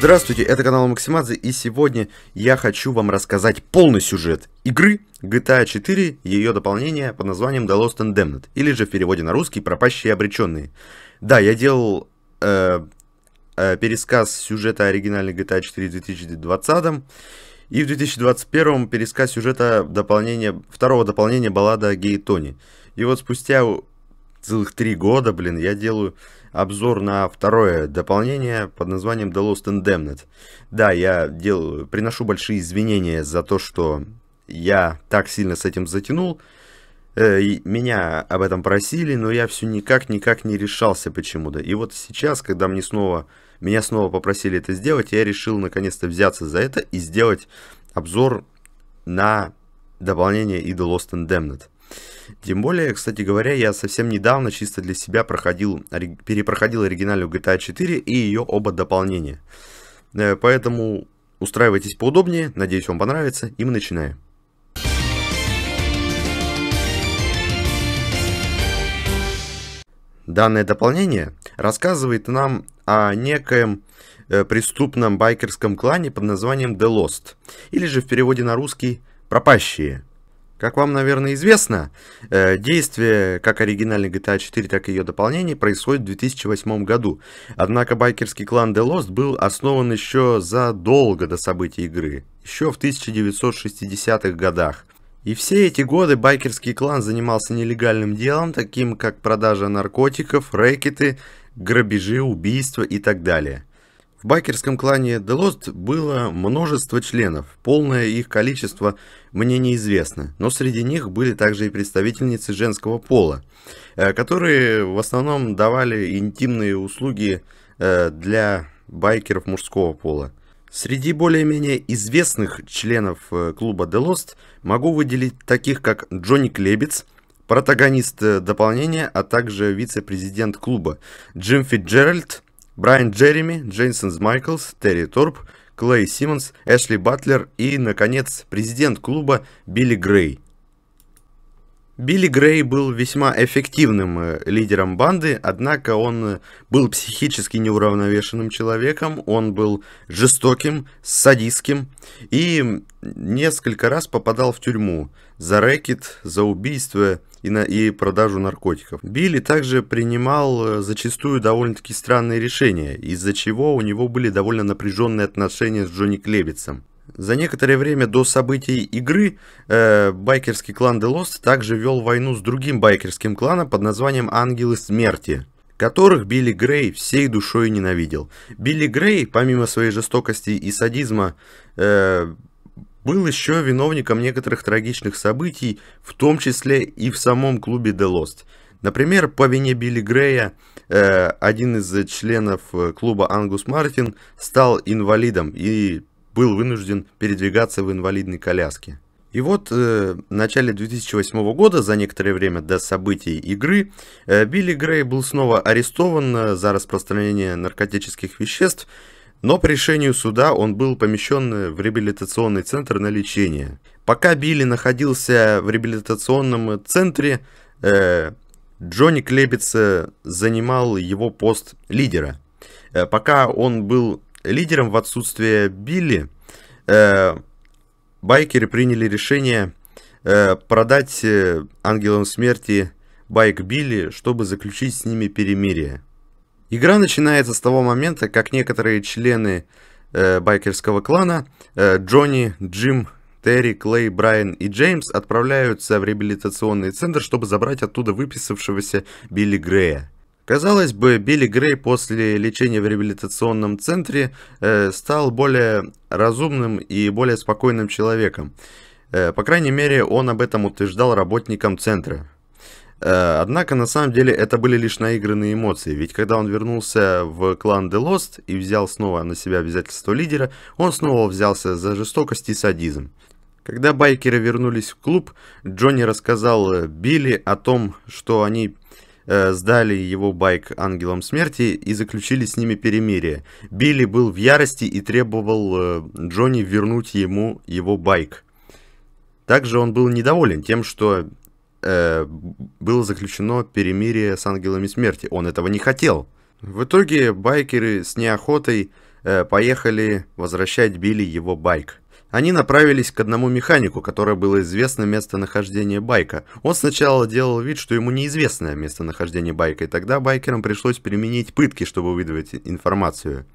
Здравствуйте, это канал Максимадзе, и сегодня я хочу вам рассказать полный сюжет игры GTA 4 и ее дополнение под названием The Lost and Damned, или же в переводе на русский «Пропащие и обреченные». Да, я делал э, э, пересказ сюжета оригинальной GTA 4 в 2020 и в 2021 пересказ сюжета дополнения, второго дополнения баллада Гей Тони. И вот спустя целых три года, блин, я делаю обзор на второе дополнение под названием The Lost and Damned. Да, я дел... приношу большие извинения за то, что я так сильно с этим затянул. Э, меня об этом просили, но я все никак-никак не решался почему-то. И вот сейчас, когда мне снова, меня снова попросили это сделать, я решил наконец-то взяться за это и сделать обзор на дополнение и The Lost and Damned. Тем более, кстати говоря, я совсем недавно чисто для себя проходил, перепроходил оригинальную GTA 4 и ее оба дополнения. Э, поэтому устраивайтесь поудобнее, надеюсь вам понравится, и мы начинаем. Данное дополнение рассказывает нам о некоем э, преступном байкерском клане под названием The Lost, или же в переводе на русский «пропащие», как вам, наверное, известно, э, действие как оригинальной GTA 4, так и ее дополнений происходит в 2008 году. Однако байкерский клан The Lost был основан еще задолго до событий игры, еще в 1960-х годах. И все эти годы байкерский клан занимался нелегальным делом, таким как продажа наркотиков, рэкеты, грабежи, убийства и так далее – в байкерском клане Делост было множество членов, полное их количество мне неизвестно, но среди них были также и представительницы женского пола, э, которые в основном давали интимные услуги э, для байкеров мужского пола. Среди более-менее известных членов э, клуба Делост могу выделить таких, как Джонни Клебец, протагонист дополнения, а также вице-президент клуба, Джим Фитджеральд, Брайан Джереми, Джейсон Майклс, Терри Торп, Клей Симмонс, Эшли Батлер и, наконец, президент клуба Билли Грей. Билли Грей был весьма эффективным э, лидером банды, однако он э, был психически неуравновешенным человеком, он был жестоким, садистским и несколько раз попадал в тюрьму за рэкет, за убийство и, на, и продажу наркотиков. Билли также принимал э, зачастую довольно-таки странные решения, из-за чего у него были довольно напряженные отношения с Джонни Клевицем. За некоторое время до событий игры э, байкерский клан The Lost также вел войну с другим байкерским кланом под названием «Ангелы Смерти», которых Билли Грей всей душой ненавидел. Билли Грей, помимо своей жестокости и садизма, э, был еще виновником некоторых трагичных событий, в том числе и в самом клубе The Lost. Например, по вине Билли Грея э, один из членов э, клуба Ангус Мартин стал инвалидом и был вынужден передвигаться в инвалидной коляске. И вот э, в начале 2008 года, за некоторое время до событий игры, э, Билли Грей был снова арестован э, за распространение наркотических веществ но по решению суда он был помещен э, в реабилитационный центр на лечение. Пока Билли находился в реабилитационном центре, э, Джонни Клебец э, занимал его пост лидера. Э, пока он был лидером в отсутствие Билли, э, байкеры приняли решение э, продать э, ангелам смерти байк Билли, чтобы заключить с ними перемирие. Игра начинается с того момента, как некоторые члены э, байкерского клана э, Джонни, Джим, Терри, Клей, Брайан и Джеймс отправляются в реабилитационный центр, чтобы забрать оттуда выписавшегося Билли Грея. Казалось бы, Билли Грей после лечения в реабилитационном центре э, стал более разумным и более спокойным человеком. Э, по крайней мере, он об этом утверждал работникам центра. Э, однако, на самом деле, это были лишь наигранные эмоции, ведь когда он вернулся в клан The Lost и взял снова на себя обязательство лидера, он снова взялся за жестокость и садизм. Когда байкеры вернулись в клуб, Джонни рассказал э, Билли о том, что они э, сдали его байк ангелам смерти и заключили с ними перемирие. Билли был в ярости и требовал Джонни вернуть ему его байк. Также он был недоволен тем, что э, было заключено перемирие с ангелами смерти. Он этого не хотел. В итоге байкеры с неохотой э, поехали возвращать Билли его байк. Они направились к одному механику, которое было известно местонахождение байка. Он сначала делал вид, что ему неизвестно местонахождение байка, и тогда байкерам пришлось применить пытки, чтобы выдавать информацию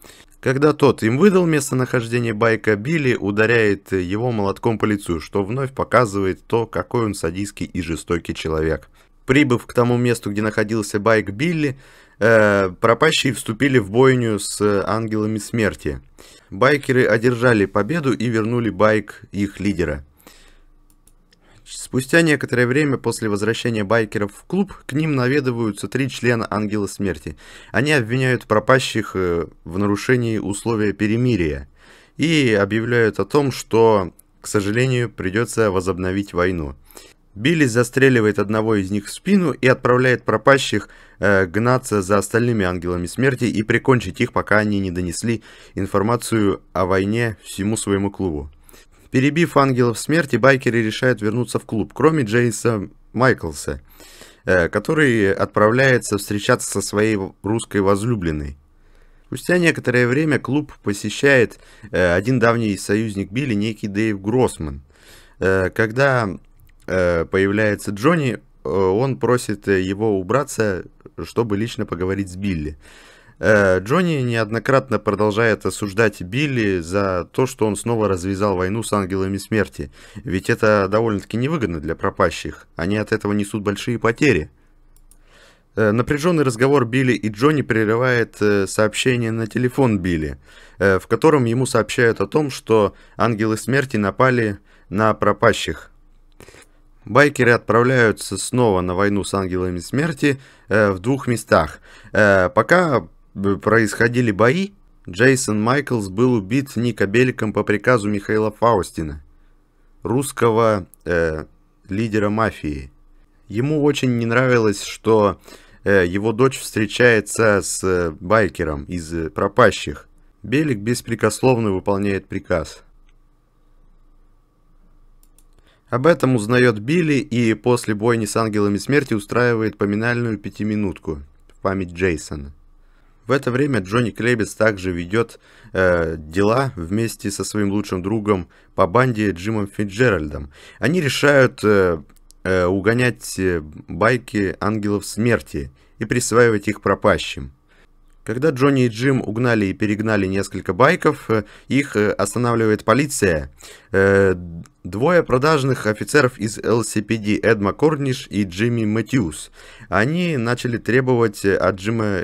когда тот им выдал местонахождение байка, Билли ударяет его молотком по лицу, что вновь показывает то, какой он садистский и жестокий человек. Прибыв к тому месту, где находился байк Билли, э, пропащие вступили в бойню с ангелами смерти. Байкеры одержали победу и вернули байк их лидера. Спустя некоторое время после возвращения байкеров в клуб к ним наведываются три члена Ангела Смерти. Они обвиняют пропащих э, в нарушении условия перемирия и объявляют о том, что, к сожалению, придется возобновить войну. Билли застреливает одного из них в спину и отправляет пропащих э, гнаться за остальными ангелами смерти и прикончить их, пока они не донесли информацию о войне всему своему клубу. Перебив ангелов смерти, байкеры решают вернуться в клуб, кроме Джейса Майклса, э, который отправляется встречаться со своей русской возлюбленной. Спустя некоторое время клуб посещает э, один давний союзник Билли, некий Дэйв Гроссман. Э, когда появляется Джонни, он просит его убраться, чтобы лично поговорить с Билли. Э, Джонни неоднократно продолжает осуждать Билли за то, что он снова развязал войну с ангелами смерти, ведь это довольно-таки невыгодно для пропащих, они от этого несут большие потери. Э, напряженный разговор Билли и Джонни прерывает э, сообщение на телефон Билли, в котором ему сообщают о том, что ангелы смерти напали на пропащих. Байкеры отправляются снова на войну с ангелами смерти в двух местах. Пока происходили бои, Джейсон Майклс был убит Ника Беликом по приказу Михаила Фаустина, русского э, лидера мафии. Ему очень не нравилось, что э, его дочь встречается с э, байкером из э, пропащих. Белик беспрекословно выполняет приказ. Об этом узнает Билли и после бойни с ангелами смерти устраивает поминальную пятиминутку в память Джейсона. В это время Джонни Клебец также ведет э, дела вместе со своим лучшим другом по банде Джимом Фиджеральдом. Они решают э, э, угонять э, байки ангелов смерти и присваивать их пропащим. Когда Джонни и Джим угнали и перегнали несколько байков, э, их э, останавливает полиция. Двое продажных офицеров из LCPD Эдма Корниш и Джимми Мэтьюс. Они начали требовать от Джима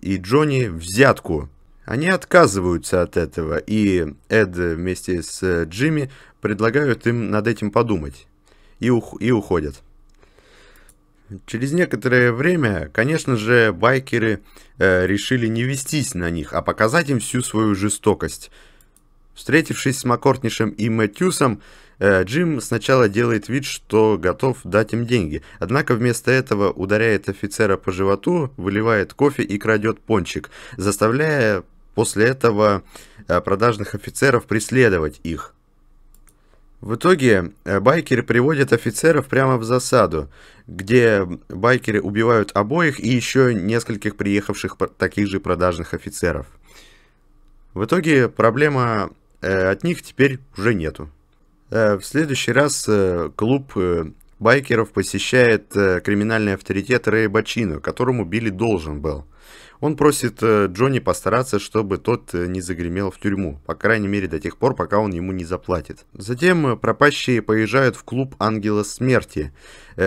и Джонни взятку. Они отказываются от этого, и Эд вместе с э, Джимми предлагают им над этим подумать. И, ух- и уходят. Через некоторое время, конечно же, байкеры э, решили не вестись на них, а показать им всю свою жестокость. Встретившись с Маккортнишем и Мэтьюсом, Э, Джим сначала делает вид, что готов дать им деньги, однако вместо этого ударяет офицера по животу, выливает кофе и крадет пончик, заставляя после этого э, продажных офицеров преследовать их. В итоге э, байкеры приводят офицеров прямо в засаду, где байкеры убивают обоих и еще нескольких приехавших таких же продажных офицеров. В итоге проблема от них теперь уже нету. Э, в следующий раз э, клуб э, байкеров посещает криминальный авторитет Рэя Бачино, которому Билли должен был. Он просит Джонни постараться, чтобы тот не загремел в тюрьму, по крайней мере до тех пор, пока он ему не заплатит. Затем пропащие поезжают в клуб Ангела Смерти.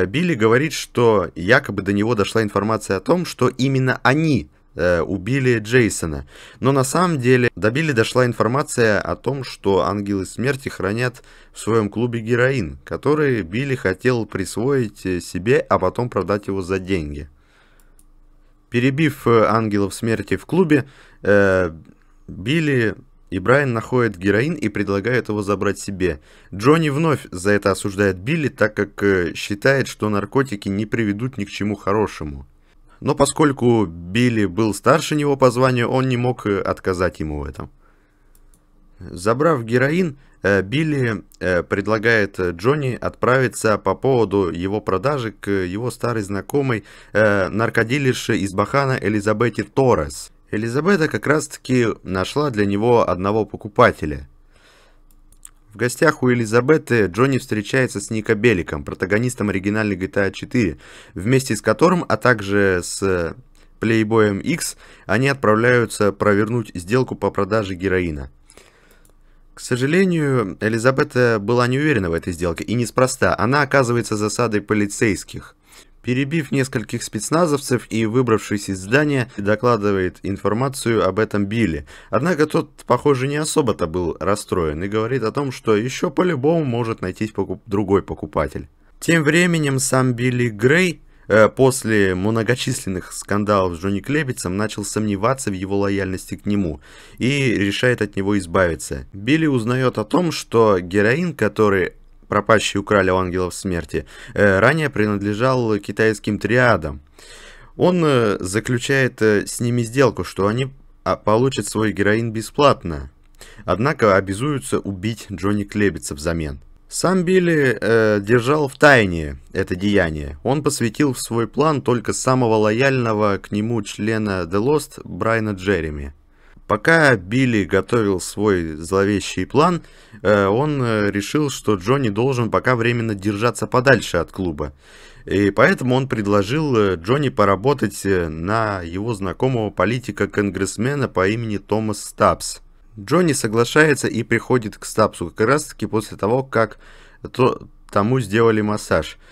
Билли говорит, что якобы до него дошла информация о том, что именно они – Э, убили Джейсона. Но на самом деле до Билли дошла информация о том, что ангелы смерти хранят в своем клубе героин, который Билли хотел присвоить э, себе, а потом продать его за деньги. Перебив э, ангелов смерти в клубе, э, Билли и Брайан находят героин и предлагают его забрать себе. Джонни вновь за это осуждает Билли, так как считает, что наркотики не приведут ни к чему хорошему но поскольку Билли был старше него по званию, он не мог э, отказать ему в этом. Забрав героин, э, Билли э, предлагает Джонни отправиться по поводу его продажи к его старой знакомой наркодилерше из Бахана Элизабете Торрес. Элизабета как раз таки нашла для него одного покупателя – в гостях у Элизабеты Джонни встречается с Ника Беликом, протагонистом оригинальной GTA 4, вместе с которым, а также с э, Playboy X, они отправляются провернуть сделку по продаже героина. К сожалению, Элизабета была не уверена в этой сделке, и неспроста. Она оказывается засадой полицейских. Перебив нескольких спецназовцев и выбравшись из здания, докладывает информацию об этом Билли. Однако тот, похоже, не особо-то был расстроен и говорит о том, что еще по-любому может найтись покуп... другой покупатель. Тем временем сам Билли Грей э, после многочисленных скандалов с Джонни Клебицем начал сомневаться в его лояльности к нему и решает от него избавиться. Билли узнает о том, что героин, который пропащие украли у ангелов смерти, э, ранее принадлежал китайским триадам. Он э, заключает э, с ними сделку, что они а, получат свой героин бесплатно, однако обязуются убить Джонни Клебица взамен. Сам Билли э, держал в тайне это деяние. Он посвятил в свой план только самого лояльного к нему члена The Lost Брайна Джереми. Пока Билли готовил свой зловещий план, э, он э, решил, что Джонни должен пока временно держаться подальше от клуба. И поэтому он предложил э, Джонни поработать на его знакомого политика-конгрессмена по имени Томас Стабс. Джонни соглашается и приходит к Стабсу как раз таки после того, как то, тому сделали массаж –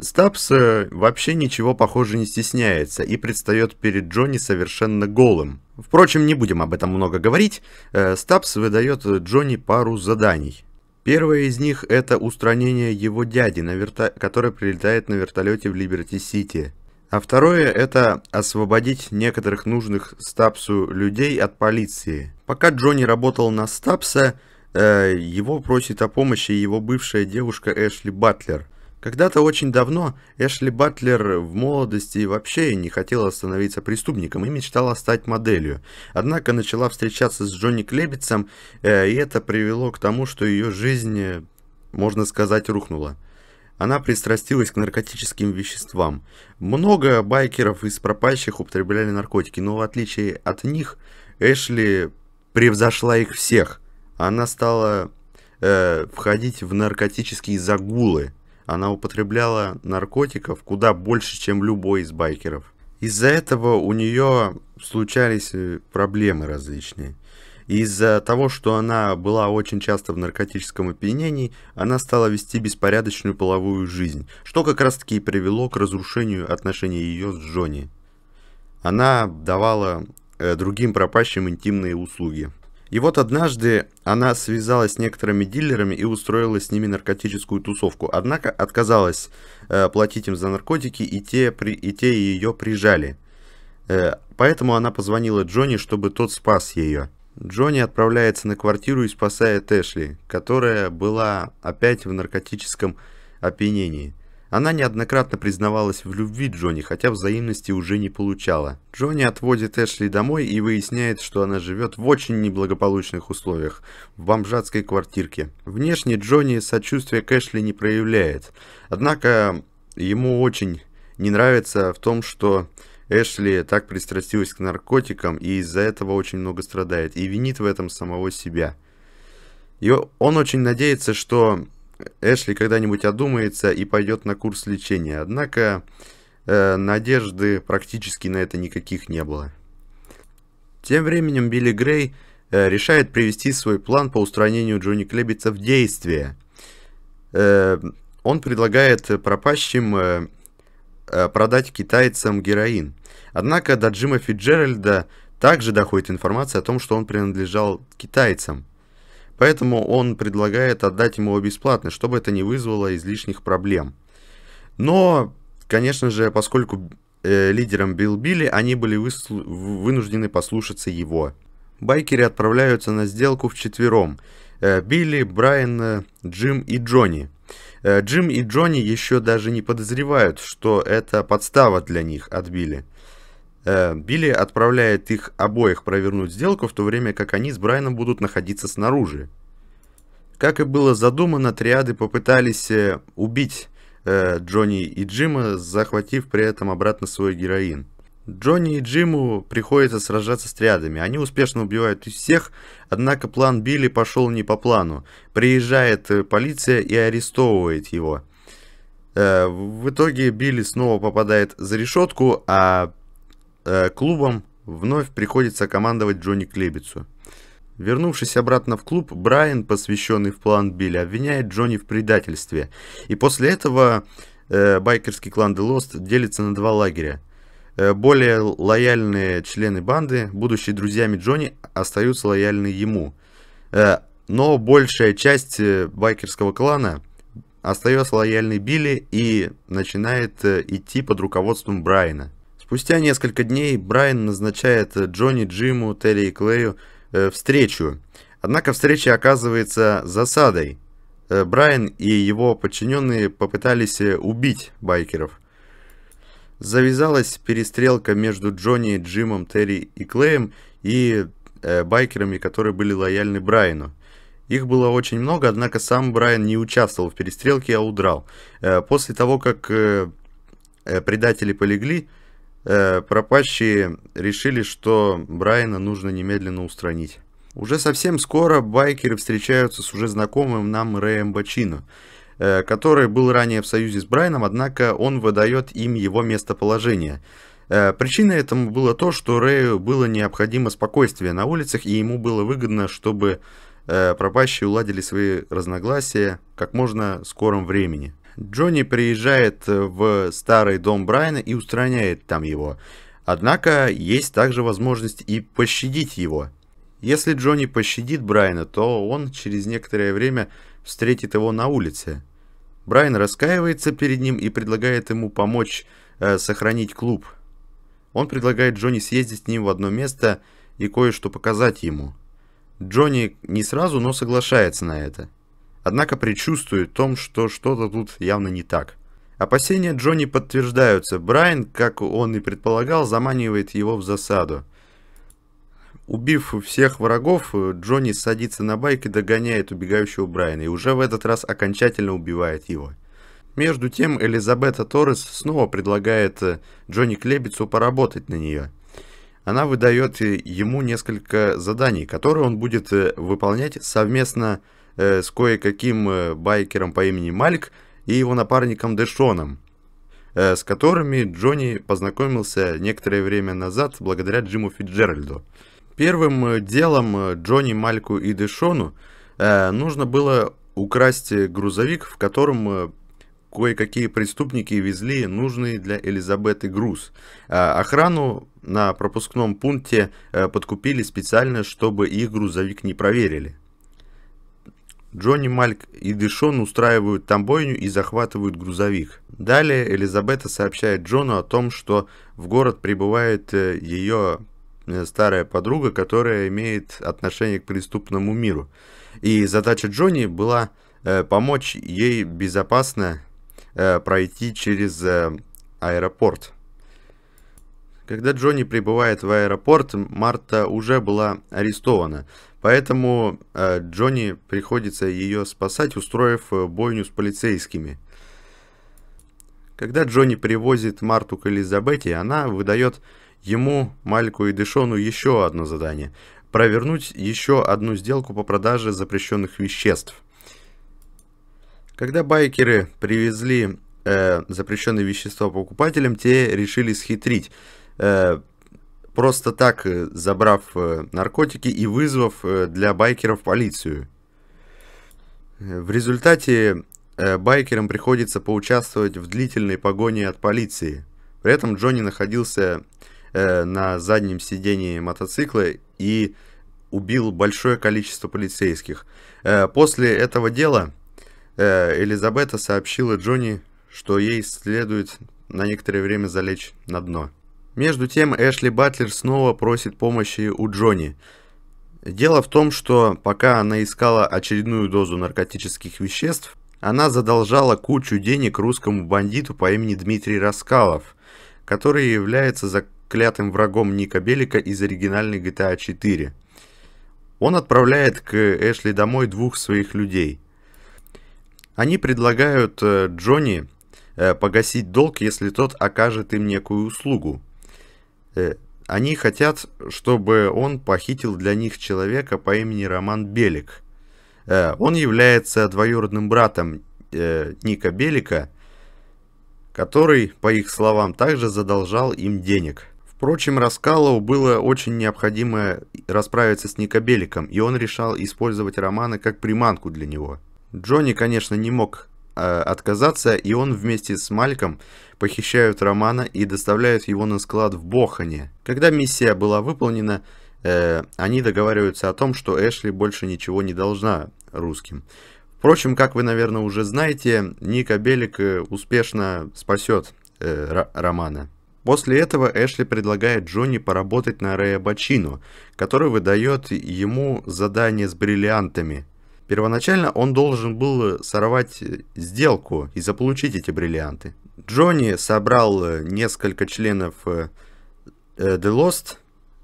Стабс э, вообще ничего похоже не стесняется и предстает перед Джонни совершенно голым. Впрочем, не будем об этом много говорить. Э, Стабс выдает Джонни пару заданий. Первое из них – это устранение его дяди, на верта... который прилетает на вертолете в Либерти-Сити. А второе – это освободить некоторых нужных Стапсу людей от полиции. Пока Джонни работал на Стапса, э, его просит о помощи его бывшая девушка Эшли Батлер – когда-то очень давно Эшли Батлер в молодости вообще не хотела становиться преступником и мечтала стать моделью. Однако начала встречаться с Джонни Клебицем, э, и это привело к тому, что ее жизнь, э, можно сказать, рухнула. Она пристрастилась к наркотическим веществам. Много байкеров из пропащих употребляли наркотики, но в отличие от них, Эшли превзошла их всех. Она стала э, входить в наркотические загулы – она употребляла наркотиков куда больше, чем любой из байкеров. Из-за этого у нее случались э, проблемы различные. Из-за того, что она была очень часто в наркотическом опьянении, она стала вести беспорядочную половую жизнь, что как раз таки и привело к разрушению отношений ее с Джонни. Она давала э, другим пропащим интимные услуги. И вот однажды она связалась с некоторыми дилерами и устроила с ними наркотическую тусовку. Однако отказалась э, платить им за наркотики, и те, при, и те ее прижали. Э, поэтому она позвонила Джонни, чтобы тот спас ее. Джонни отправляется на квартиру и спасает Эшли, которая была опять в наркотическом опьянении. Она неоднократно признавалась в любви Джонни, хотя взаимности уже не получала. Джонни отводит Эшли домой и выясняет, что она живет в очень неблагополучных условиях, в бомжатской квартирке. Внешне Джонни сочувствия к Эшли не проявляет. Однако ему очень не нравится в том, что Эшли так пристрастилась к наркотикам и из-за этого очень много страдает и винит в этом самого себя. И он очень надеется, что Эшли когда-нибудь одумается и пойдет на курс лечения, однако э, надежды практически на это никаких не было. Тем временем Билли Грей э, решает привести свой план по устранению Джонни Клебица в действие. Э, он предлагает пропащим э, э, продать китайцам героин. Однако до Джима Фиджеральда также доходит информация о том, что он принадлежал китайцам – Поэтому он предлагает отдать ему его бесплатно, чтобы это не вызвало излишних проблем. Но, конечно же, поскольку э, лидером Билли, они были выслу- вынуждены послушаться его. Байкеры отправляются на сделку вчетвером. Э, Билли, Брайан, э, Джим и Джонни. Э, Джим и Джонни еще даже не подозревают, что это подстава для них от Билли. Э, Билли отправляет их обоих провернуть сделку, в то время как они с Брайаном будут находиться снаружи. Как и было задумано, триады попытались э, убить э, Джонни и Джима, захватив при этом обратно свой героин. Джонни и Джиму приходится сражаться с триадами. Они успешно убивают их всех, однако план Билли пошел не по плану. Приезжает полиция и арестовывает его. В итоге Билли снова попадает за решетку, а Э, клубом вновь приходится командовать Джонни Клебицу. Вернувшись обратно в клуб, Брайан, посвященный в план Билли, обвиняет Джонни в предательстве. И после этого э, байкерский клан The Lost делится на два лагеря. Э, более лояльные члены банды, будущие друзьями Джонни, остаются лояльны ему. Э, но большая часть э, байкерского клана остается лояльной Билли и начинает э, идти под руководством Брайана. Спустя несколько дней Брайан назначает Джонни, Джиму, Терри и Клею э, встречу. Однако встреча оказывается засадой. Э, Брайан и его подчиненные попытались э, убить байкеров. Завязалась перестрелка между Джонни, Джимом, Терри и Клеем и э, байкерами, которые были лояльны Брайану. Их было очень много, однако сам Брайан не участвовал в перестрелке, а удрал. Э, после того, как э, предатели полегли, Э, пропащие решили, что Брайана нужно немедленно устранить. Уже совсем скоро байкеры встречаются с уже знакомым нам Рэем Бачино, э, который был ранее в союзе с Брайаном, однако он выдает им его местоположение. Э, причиной этому было то, что Рэю было необходимо спокойствие на улицах, и ему было выгодно, чтобы пропащие уладили свои разногласия как можно скором времени. Джонни приезжает э, в старый дом Брайана и устраняет там его. Однако есть также возможность и пощадить его. Если Джонни пощадит Брайана, то он через некоторое время встретит его на улице. Брайан раскаивается перед ним и предлагает ему помочь э, сохранить клуб. Он предлагает Джонни съездить с ним в одно место и кое-что показать ему. Джонни не сразу, но соглашается на это однако предчувствует том, что что-то тут явно не так. Опасения Джонни подтверждаются. Брайан, как он и предполагал, заманивает его в засаду. Убив всех врагов, Джонни садится на байк и догоняет убегающего Брайана, и уже в этот раз окончательно убивает его. Между тем, Элизабета Торрес снова предлагает э, Джонни Клебицу поработать на нее. Она выдает э, ему несколько заданий, которые он будет э, выполнять совместно с Э, с кое-каким э, байкером по имени Мальк и его напарником Дэшоном, э, с которыми Джонни познакомился некоторое время назад благодаря Джиму Фитджеральду. Первым делом Джонни, Мальку и Дэшону нужно было украсть грузовик, в котором кое-какие преступники везли нужный для Элизабеты груз. Охрану на пропускном пункте подкупили специально, чтобы их грузовик не проверили. Джонни Мальк и дешон устраивают там бойню и захватывают грузовик. Далее Элизабета сообщает Джону о том, что в город прибывает э, ее э, старая подруга, которая имеет отношение к преступному миру. И задача Джонни была э, помочь ей безопасно пройти через аэропорт. Когда Джонни прибывает в аэропорт, Марта уже была арестована, Поэтому э, Джонни приходится ее спасать, устроив э, бойню с полицейскими. Когда Джонни привозит Марту к Элизабете, она выдает ему, Мальку и Дешону еще одно задание – провернуть еще одну сделку по продаже запрещенных веществ. Когда байкеры привезли э, запрещенные вещества покупателям, те решили схитрить. Э, просто так э, забрав э, наркотики и вызвав э, для байкеров полицию. В результате байкерам приходится поучаствовать в длительной погоне от полиции. При этом Джонни находился на заднем сидении мотоцикла и убил большое количество полицейских. После этого дела Элизабета сообщила Джонни, что ей следует на некоторое время залечь на дно. Между тем, Эшли Батлер снова просит помощи у Джонни. Дело в том, что пока она искала очередную дозу наркотических веществ, она задолжала кучу денег русскому бандиту по имени Дмитрий Раскалов, который является заклятым врагом Ника Белика из оригинальной GTA 4. Он отправляет к Эшли домой двух своих людей. Они предлагают э, Джонни э, погасить долг, если тот окажет им некую услугу – Э, они хотят, чтобы он похитил для них человека по имени Роман Белик. Э, он является двоюродным братом э, Ника Белика, который, по их словам, также задолжал им денег. Впрочем, Раскалову было очень необходимо расправиться с Ника Беликом, и он решал использовать Романа как приманку для него. Джонни, конечно, не мог Э, отказаться, и он вместе с Мальком похищают Романа и доставляют его на склад в Бохане. Когда миссия была выполнена, э, они договариваются о том, что Эшли больше ничего не должна русским. Впрочем, как вы, наверное, уже знаете, Ника Белик э, успешно спасет э, Романа. После этого Эшли предлагает Джонни поработать на Рея Бачину, который выдает ему задание с бриллиантами, Первоначально он должен был сорвать сделку и заполучить эти бриллианты. Джонни собрал э, несколько членов э, э, The Lost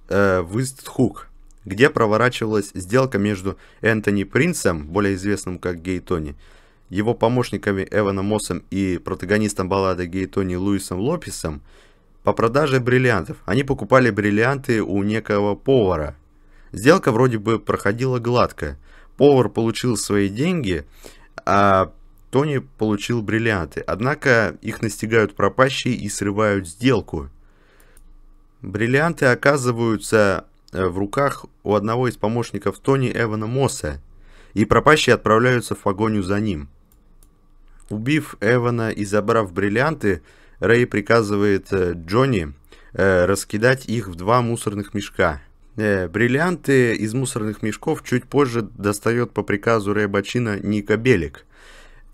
э, в Истхук, где проворачивалась сделка между Энтони Принцем, более известным как Гей Тони, его помощниками Эваном Моссом и протагонистом баллады Гей Тони Луисом Лопесом по продаже бриллиантов. Они покупали бриллианты у некого повара. Сделка вроде бы проходила гладко – Повар получил свои деньги, а Тони получил бриллианты. Однако их настигают пропащие и срывают сделку. Бриллианты оказываются э, в руках у одного из помощников Тони Эвана Мосса, и пропащие отправляются в погоню за ним. Убив Эвана и забрав бриллианты, Рэй приказывает э, Джонни э, раскидать их в два мусорных мешка – Э, бриллианты из мусорных мешков чуть позже достает по приказу Рэя Бачина Ника Белик.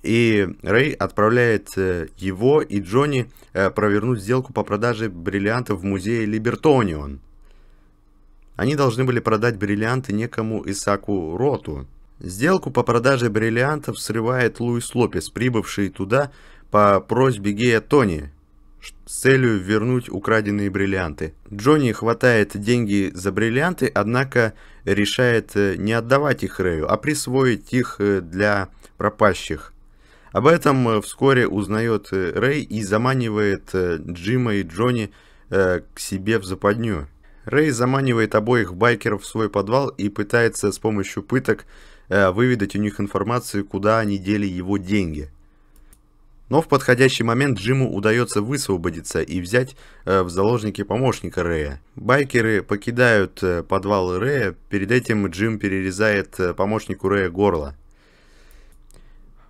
И Рэй отправляет э, его и Джонни э, провернуть сделку по продаже бриллиантов в музее Либертонион. Они должны были продать бриллианты некому Исаку Роту. Сделку по продаже бриллиантов срывает Луис Лопес, прибывший туда по просьбе Гея Тони, с целью вернуть украденные бриллианты. Джонни хватает деньги за бриллианты, однако решает э, не отдавать их Рэю, а присвоить их э, для пропащих. Об этом э, вскоре узнает Рэй и заманивает Джима и Джонни к себе в западню. Рэй заманивает обоих байкеров в свой подвал и пытается с помощью пыток выведать у них информацию, куда они дели его деньги – но в подходящий момент Джиму удается высвободиться и взять э, в заложники помощника Рэя. Байкеры покидают э, подвал Рэя, перед этим Джим перерезает э, помощнику Рэя горло.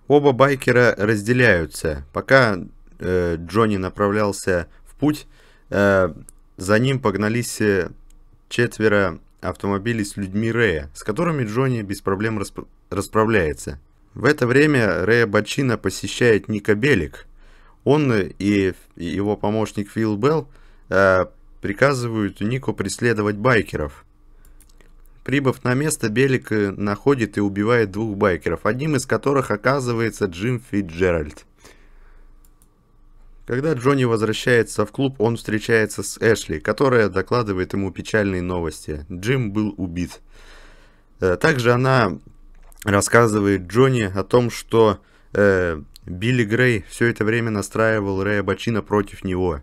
Оба байкера разделяются. Пока э, Джонни направлялся в путь, э, за ним погнались э, четверо автомобилей с людьми Рэя, с которыми Джонни без проблем расп расправляется. В это время Рея Бачина посещает Ника Белик. Он и его помощник Фил Белл э, приказывают Нику преследовать байкеров. Прибыв на место, Белик э, находит и убивает двух байкеров, одним из которых оказывается Джим Фитджеральд. Когда Джонни возвращается в клуб, он встречается с Эшли, которая докладывает ему печальные новости. Джим был убит. Э, также она рассказывает Джонни о том, что э, Билли Грей все это время настраивал Рэя Бачина против него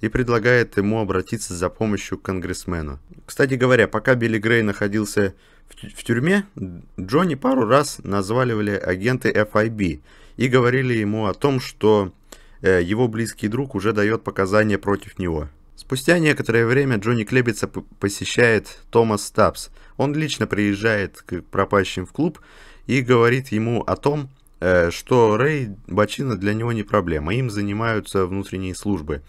и предлагает ему обратиться за помощью к конгрессмену. Кстати говоря, пока Билли Грей находился в, тюрьме, Джонни пару раз назваливали агенты FIB и говорили ему о том, что э, его близкий друг уже дает показания против него. Спустя некоторое время Джонни Клебица посещает Томас Стабс. Он лично приезжает к пропащим в клуб и говорит ему о том, э, что Рэй Бачина для него не проблема, им занимаются внутренние службы.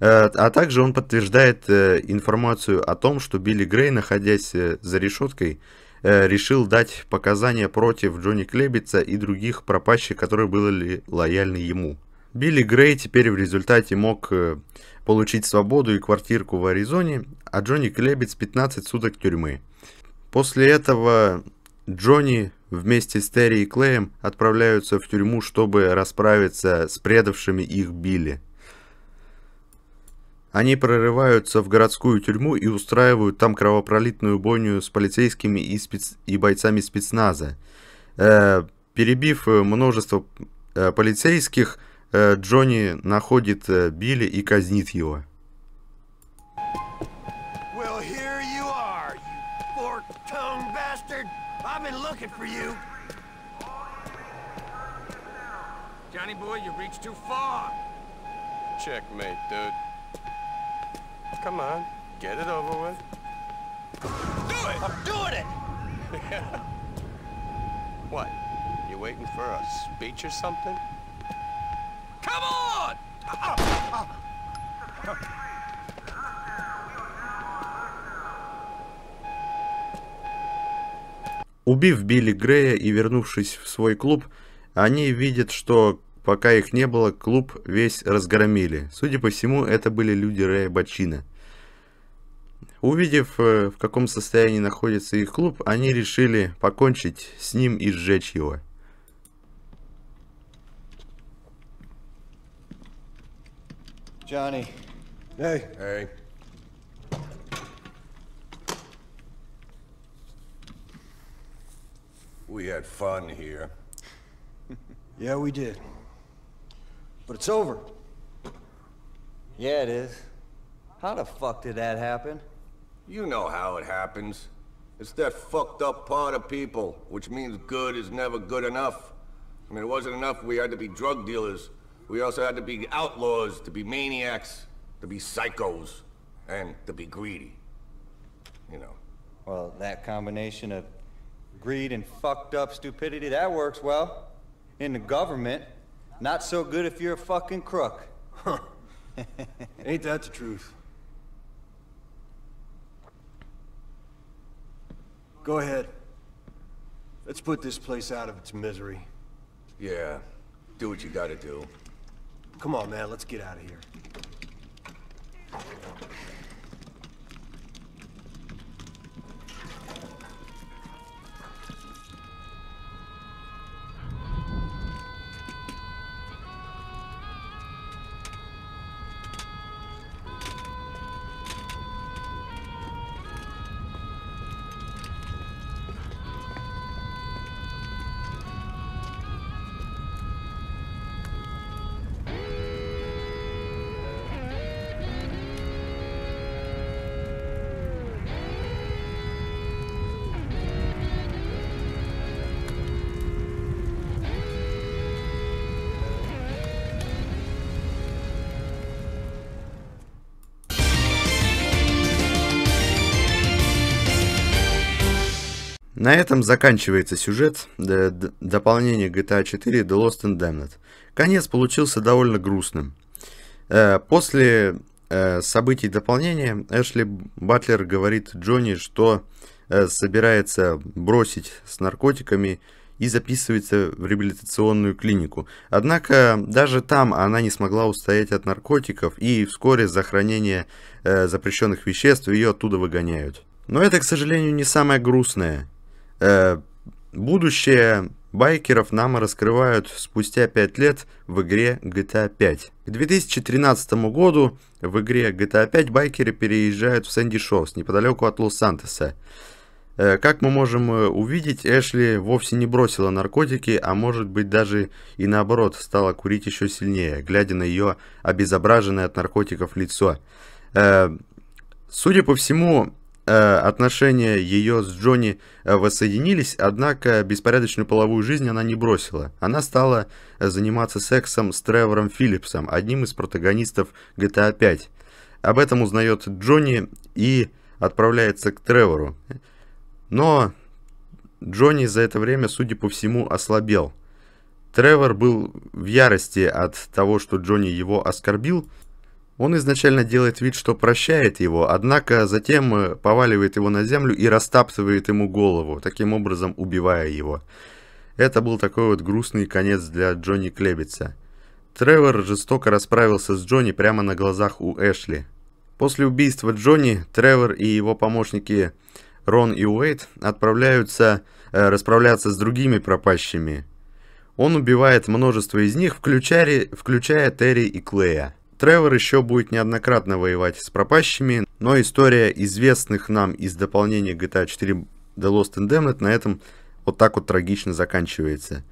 Э, а также он подтверждает э, информацию о том, что Билли Грей, находясь за решеткой, решил дать показания против Джонни Клебица и других пропащих, которые были лояльны ему. Билли Грей теперь в результате мог получить свободу и квартирку в Аризоне, а Джонни Клебец 15 суток тюрьмы. После этого Джонни вместе с Терри и Клеем отправляются в тюрьму, чтобы расправиться с предавшими их Билли. Они прорываются в городскую тюрьму и устраивают там кровопролитную бойню с полицейскими и, спец... и бойцами спецназа. Э, перебив э, множество э, полицейских, Э, Джонни находит э, Билли и казнит его. Well, here you are, you fork-tongued bastard. I've been looking for you. Johnny boy, you reached too far. Checkmate, dude. Come on, get it over with. Do it! I'm doing it! what? You waiting for a speech or something? Come on! Убив Билли Грея и вернувшись в свой клуб, они видят, что пока их не было, клуб весь разгромили. Судя по всему, это были люди Рэя Бачина. Увидев, э, в каком состоянии находится их клуб, они решили покончить с ним и сжечь его. Johnny. Hey. Hey. We had fun here. yeah, we did. But it's over. Yeah, it is. How the fuck did that happen? You know how it happens. It's that fucked up part of people, which means good is never good enough. I mean, it wasn't enough we had to be drug dealers. We also had to be outlaws, to be maniacs, to be psychos, and to be greedy. You know. Well, that combination of greed and fucked up stupidity, that works well. In the government, not so good if you're a fucking crook. Huh. Ain't that the truth? Go ahead. Let's put this place out of its misery. Yeah, do what you gotta do. Come on, man, let's get out of here. На этом заканчивается сюжет дополнения GTA 4 The Lost and Damned. Конец получился довольно грустным. Э, после э, событий дополнения Эшли Батлер говорит Джонни, что э, собирается бросить с наркотиками и записывается в реабилитационную клинику. Однако даже там она не смогла устоять от наркотиков, и вскоре за хранение запрещенных веществ ее оттуда выгоняют. Но это, к сожалению, не самое грустное. Э, будущее байкеров нам раскрывают спустя 5 лет в игре GTA 5. К 2013 году в игре GTA 5 байкеры переезжают в Сэнди Шоус, неподалеку от Лос-Сантоса. Э, как мы можем э, увидеть, Эшли вовсе не бросила наркотики, а может быть даже и наоборот стала курить еще сильнее, глядя на ее обезображенное от наркотиков лицо. Э, судя по всему, Э, отношения ее с Джонни э, воссоединились, однако беспорядочную половую жизнь она не бросила. Она стала э, заниматься сексом с Тревором Филлипсом, одним из протагонистов GTA 5. А Об этом узнает Джонни и отправляется к Тревору. Но Джонни за это время, судя по всему, ослабел. Тревор был в ярости от того, что Джонни его оскорбил, он изначально делает вид, что прощает его, однако затем э, поваливает его на землю и растаптывает ему голову, таким образом убивая его. Это был такой вот грустный конец для Джонни Клебица. Тревор жестоко расправился с Джонни прямо на глазах у Эшли. После убийства Джонни, Тревор и его помощники Рон и Уэйт отправляются э, расправляться с другими пропащими. Он убивает множество из них, включая, включая Терри и Клея. Тревор еще будет неоднократно воевать с пропащими, но история известных нам из дополнения GTA 4 The Lost Indemnit на этом вот так вот трагично заканчивается.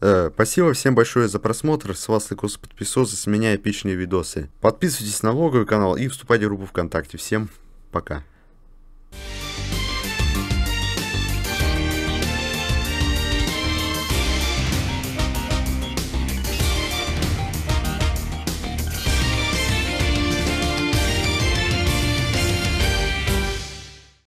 Э, спасибо всем большое за просмотр, с вас лайкос подписосы, с меня эпичные видосы. Подписывайтесь на влоговый канал и вступайте в группу ВКонтакте. Всем пока.